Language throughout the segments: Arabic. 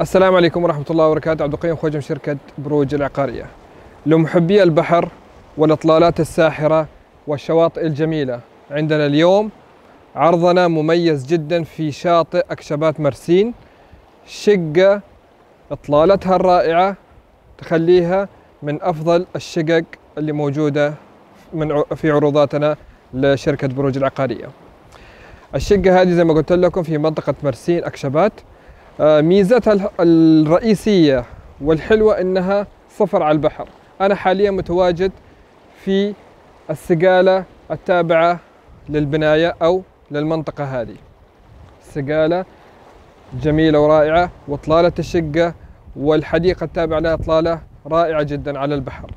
السلام عليكم ورحمة الله وبركاته عبد القيم خوجم شركة بروج العقارية لمحبي البحر والإطلالات الساحرة والشواطئ الجميلة عندنا اليوم عرضنا مميز جدا في شاطئ أكشبات مرسين شقة إطلالتها الرائعة تخليها من أفضل الشقق اللي موجودة من في عروضاتنا لشركة بروج العقارية الشقة هذه زي ما قلت لكم في منطقة مرسين أكشبات آه، ميزتها الرئيسية والحلوة أنها صفر على البحر أنا حاليا متواجد في السقالة التابعة للبناية أو للمنطقة هذه السقالة جميلة ورائعة وإطلالة الشقة والحديقة التابعة لها إطلالة رائعة جدا على البحر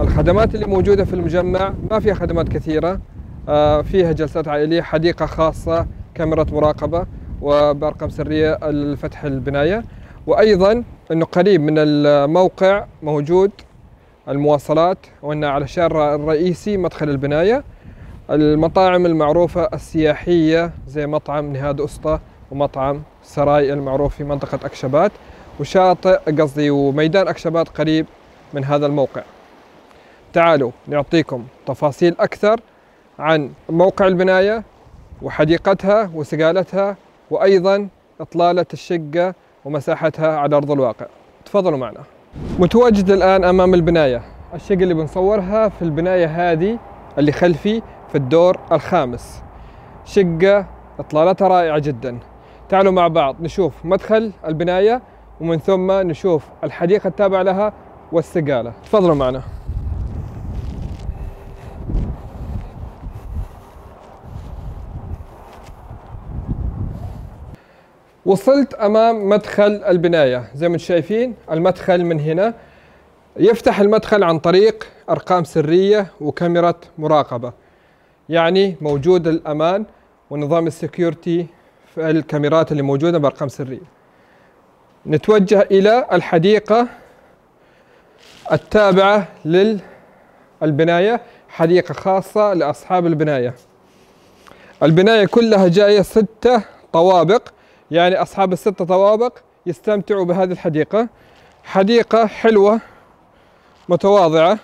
الخدمات اللي موجودة في المجمع ما فيها خدمات كثيرة آه، فيها جلسات عائلية حديقة خاصة كاميرا مراقبة وبأرقام سرية لفتح البناية وأيضا أنه قريب من الموقع موجود المواصلات وأنه على الشارع الرئيسي مدخل البناية المطاعم المعروفة السياحية زي مطعم نهاد أسطى ومطعم سراي المعروف في منطقة أكشبات وشاطئ قصدي وميدان أكشبات قريب من هذا الموقع تعالوا نعطيكم تفاصيل أكثر عن موقع البناية وحديقتها وسقالتها وأيضا إطلالة الشقة ومساحتها على أرض الواقع تفضلوا معنا متواجد الآن أمام البناية الشقة اللي بنصورها في البناية هذه اللي خلفي في الدور الخامس شقة إطلالتها رائعة جدا تعالوا مع بعض نشوف مدخل البناية ومن ثم نشوف الحديقة التابعة لها والسقالة تفضلوا معنا وصلت امام مدخل البنايه زي ما انتم شايفين المدخل من هنا يفتح المدخل عن طريق ارقام سريه وكاميرا مراقبه يعني موجود الامان ونظام السكيورتي في الكاميرات اللي موجوده بارقام سريه نتوجه الى الحديقه التابعه للبنايه حديقه خاصه لاصحاب البنايه البنايه كلها جايه سته طوابق يعني أصحاب الستة طوابق يستمتعوا بهذه الحديقة حديقة حلوة متواضعة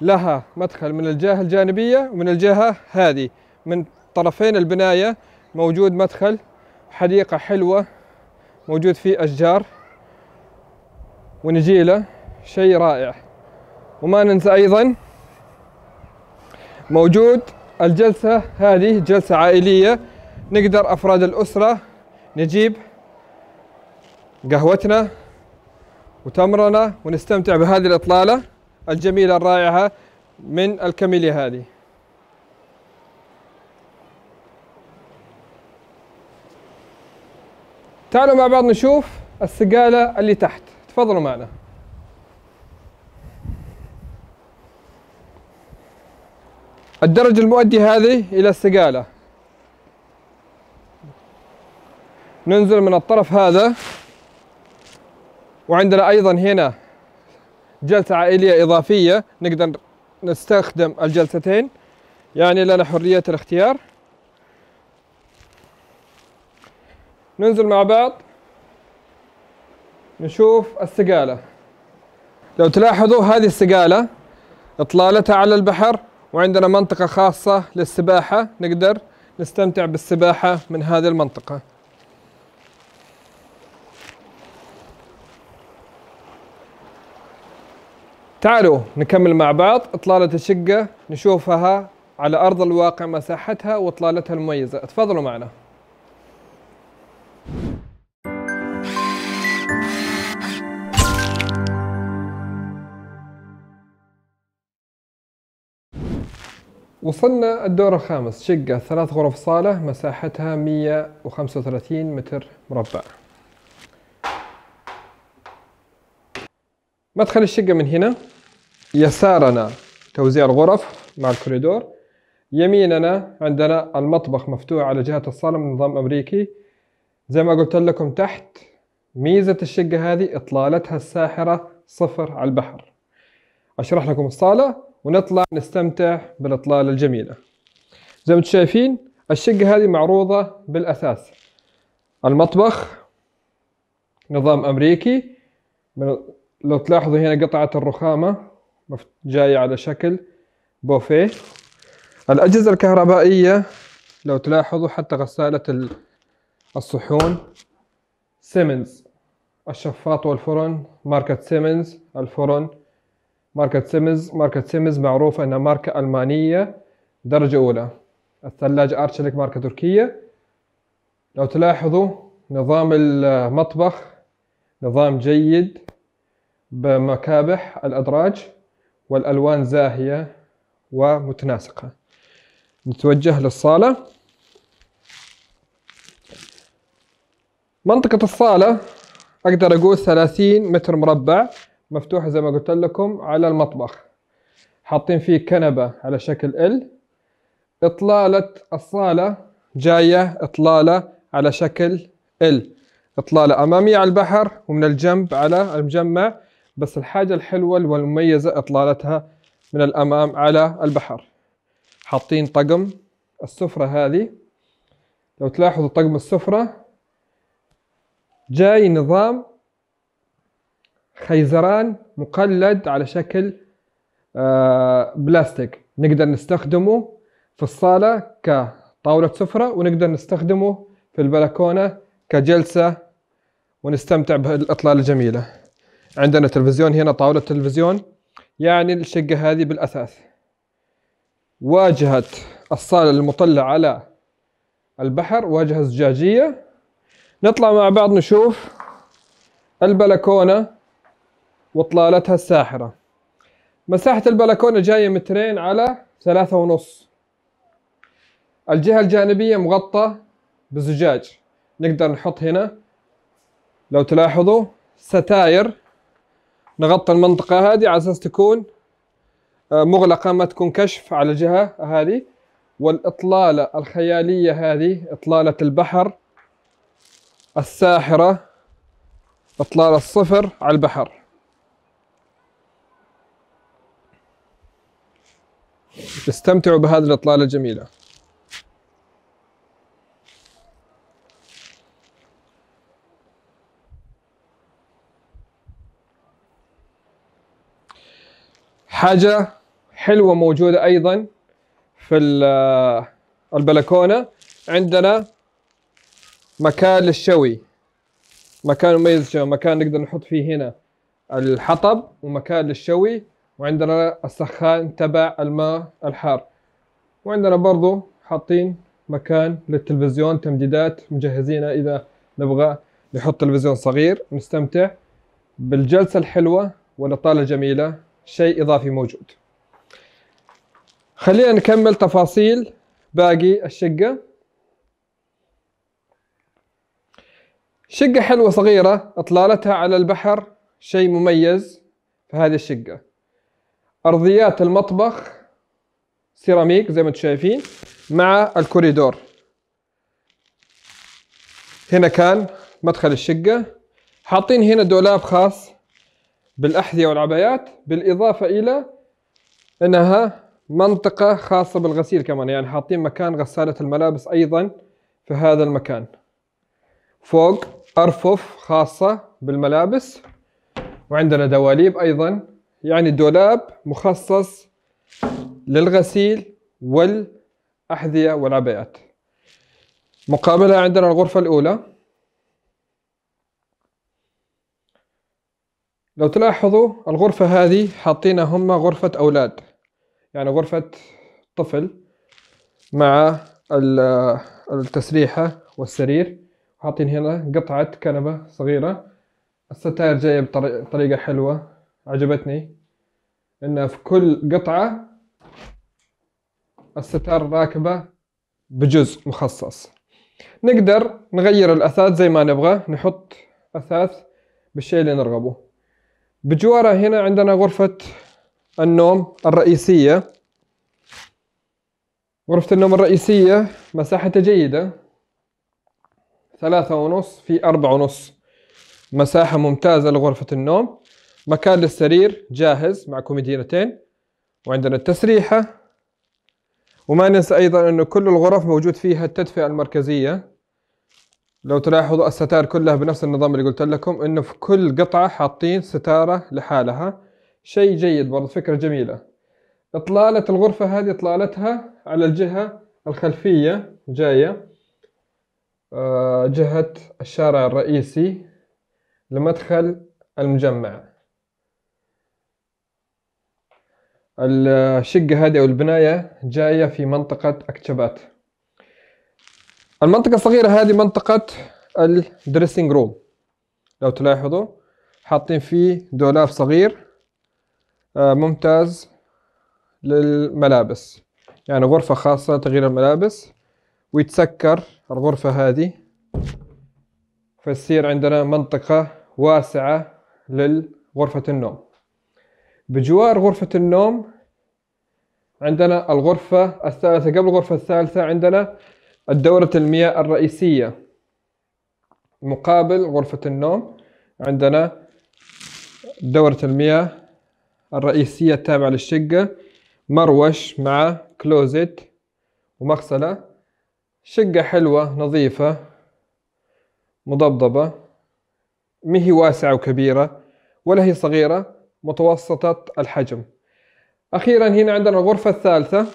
لها مدخل من الجهة الجانبية ومن الجهة هذه من طرفين البناية موجود مدخل حديقة حلوة موجود فيه أشجار ونجيلة شيء رائع وما ننسى أيضا موجود الجلسة هذه جلسة عائلية نقدر أفراد الأسرة نجيب قهوتنا وتمرنا ونستمتع بهذه الإطلالة الجميلة الرائعة من الكاميليا هذه تعالوا مع بعض نشوف السقالة اللي تحت تفضلوا معنا الدرج المؤدي هذه إلى السقالة ننزل من الطرف هذا وعندنا أيضا هنا جلسة عائلية إضافية نقدر نستخدم الجلستين يعني لنا حرية الاختيار ننزل مع بعض نشوف السقالة لو تلاحظوا هذه السقالة إطلالتها على البحر وعندنا منطقة خاصة للسباحة نقدر نستمتع بالسباحة من هذه المنطقة تعالوا نكمل مع بعض إطلالة الشقة نشوفها على أرض الواقع مساحتها وإطلالتها المميزة تفضلوا معنا وصلنا الدور الخامس شقة ثلاث غرف صالة مساحتها 135 متر مربع مدخل الشقة من هنا يسارنا توزيع الغرف مع الكوريدور يميننا عندنا المطبخ مفتوح على جهة الصالة من نظام أمريكي زي ما قلت لكم تحت ميزة الشقة هذه إطلالتها الساحرة صفر على البحر أشرح لكم الصالة ونطلع نستمتع بالإطلالة الجميلة زي ما انتم شايفين الشقة هذه معروضة بالأساس المطبخ نظام أمريكي لو تلاحظوا هنا قطعة الرخامة جاية على شكل بوفيه الأجهزة الكهربائية لو تلاحظوا حتى غسالة الصحون سيمنز الشفاط والفرن ماركة سيمنز الفرن ماركة سيمنز ماركة سيمنز معروفة أنها ماركة ألمانية درجة أولى الثلاجة أرشلك ماركة تركية لو تلاحظوا نظام المطبخ نظام جيد بمكابح الأدراج والألوان زاهية ومتناسقة نتوجه للصالة منطقة الصالة أقدر أقول 30 متر مربع مفتوحة زي ما قلت لكم على المطبخ حاطين فيه كنبة على شكل ال إطلالة الصالة جاية إطلالة على شكل ال إطلالة أمامية على البحر ومن الجنب على المجمع بس الحاجة الحلوة والمميزة إطلالتها من الأمام على البحر حاطين طقم السفرة هذه لو تلاحظوا طقم السفرة جاي نظام خيزران مقلد على شكل آه، بلاستيك نقدر نستخدمه في الصالة كطاولة سفرة ونقدر نستخدمه في البلكونة كجلسة ونستمتع بالإطلالة الجميلة عندنا تلفزيون هنا طاولة تلفزيون يعني الشقة هذه بالأثاث واجهة الصالة المطلة على البحر واجهة زجاجية نطلع مع بعض نشوف البلكونة وطلالتها الساحرة مساحة البلكونة جاية مترين على ثلاثة ونص الجهة الجانبية مغطى بزجاج نقدر نحط هنا لو تلاحظوا ستاير نغطي المنطقة هذه على أساس تكون آه، مغلقة ما تكون كشف على الجهة هذه والإطلالة الخيالية هذه إطلالة البحر الساحرة إطلالة الصفر على البحر استمتعوا بهذه الإطلالة الجميلة حاجه حلوه موجوده ايضا في البلكونه عندنا مكان للشوي مكان مميز مكان نقدر نحط فيه هنا الحطب ومكان للشوي وعندنا السخان تبع الماء الحار وعندنا برضو حاطين مكان للتلفزيون تمديدات مجهزينها إذا نبغى نحط تلفزيون صغير نستمتع بالجلسة الحلوة والإطالة الجميلة شيء إضافي موجود خلينا نكمل تفاصيل باقي الشقة شقة حلوة صغيرة إطلالتها على البحر شيء مميز في هذه الشقة أرضيات المطبخ سيراميك زي ما انتم شايفين مع الكوريدور هنا كان مدخل الشقة حاطين هنا دولاب خاص بالأحذية والعبايات بالإضافة إلى أنها منطقة خاصة بالغسيل كمان يعني حاطين مكان غسالة الملابس أيضا في هذا المكان فوق أرفف خاصة بالملابس وعندنا دواليب أيضا يعني دولاب مخصص للغسيل والأحذية والعبايات مقابلها عندنا الغرفة الأولى لو تلاحظوا الغرفة هذه حاطينها هم غرفة أولاد يعني غرفة طفل مع التسريحة والسرير حاطين هنا قطعة كنبة صغيرة الستاير جاية بطريقة حلوة عجبتني إنها في كل قطعة الستار راكبة بجزء مخصص نقدر نغير الأثاث زي ما نبغى نحط أثاث بالشيء اللي نرغبه بجواره هنا عندنا غرفة النوم الرئيسية غرفة النوم الرئيسية مساحتها جيدة ثلاثة ونص في أربعة ونص مساحة ممتازة لغرفة النوم مكان للسرير جاهز مع كوميدينتين وعندنا التسريحة وما ننسى أيضا أنه كل الغرف موجود فيها التدفئة المركزية لو تلاحظوا الستائر كلها بنفس النظام اللي قلت لكم انه في كل قطعة حاطين ستارة لحالها شيء جيد برضه فكرة جميلة اطلالة الغرفة هذه اطلالتها على الجهة الخلفية جاية آه، جهة الشارع الرئيسي لمدخل المجمع الشقة هذه أو البناية جاية في منطقة أكتشبات المنطقة الصغيرة هذه منطقة الدريسنج روم لو تلاحظوا حاطين فيه دولاب صغير آه، ممتاز للملابس يعني غرفة خاصة لتغيير الملابس ويتسكر الغرفة هذه فيصير عندنا منطقة واسعة لغرفة النوم بجوار غرفة النوم عندنا الغرفة الثالثة قبل الغرفة الثالثة عندنا الدورة المياه الرئيسية مقابل غرفة النوم عندنا دورة المياه الرئيسية التابعة للشقة مروش مع كلوزيت ومغسلة شقة حلوة نظيفة مضبضبة مهي واسعة وكبيرة ولا هي صغيرة متوسطة الحجم أخيرا هنا عندنا الغرفة الثالثة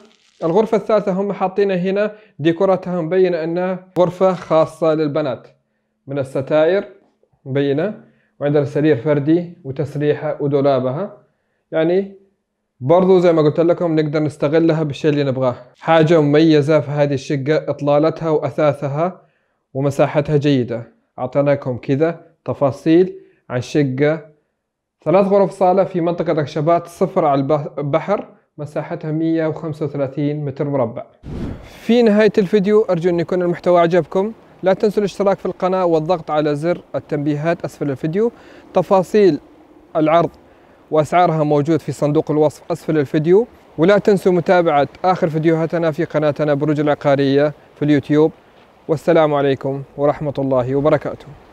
الغرفة الثالثة هم حاطينها هنا ديكوراتها مبينة أنها غرفة خاصة للبنات من الستائر مبينة وعندنا سرير فردي وتسريحة ودولابها يعني برضو زي ما قلت لكم نقدر نستغلها بالشيء اللي نبغاه حاجة مميزة في هذه الشقة إطلالتها وأثاثها ومساحتها جيدة أعطيناكم كذا تفاصيل عن شقة ثلاث غرف صالة في منطقة أكشبات صفر على البحر مساحتها 135 متر مربع في نهاية الفيديو أرجو أن يكون المحتوى عجبكم لا تنسوا الاشتراك في القناة والضغط على زر التنبيهات أسفل الفيديو تفاصيل العرض وأسعارها موجود في صندوق الوصف أسفل الفيديو ولا تنسوا متابعة آخر فيديوهاتنا في قناتنا بروج العقارية في اليوتيوب والسلام عليكم ورحمة الله وبركاته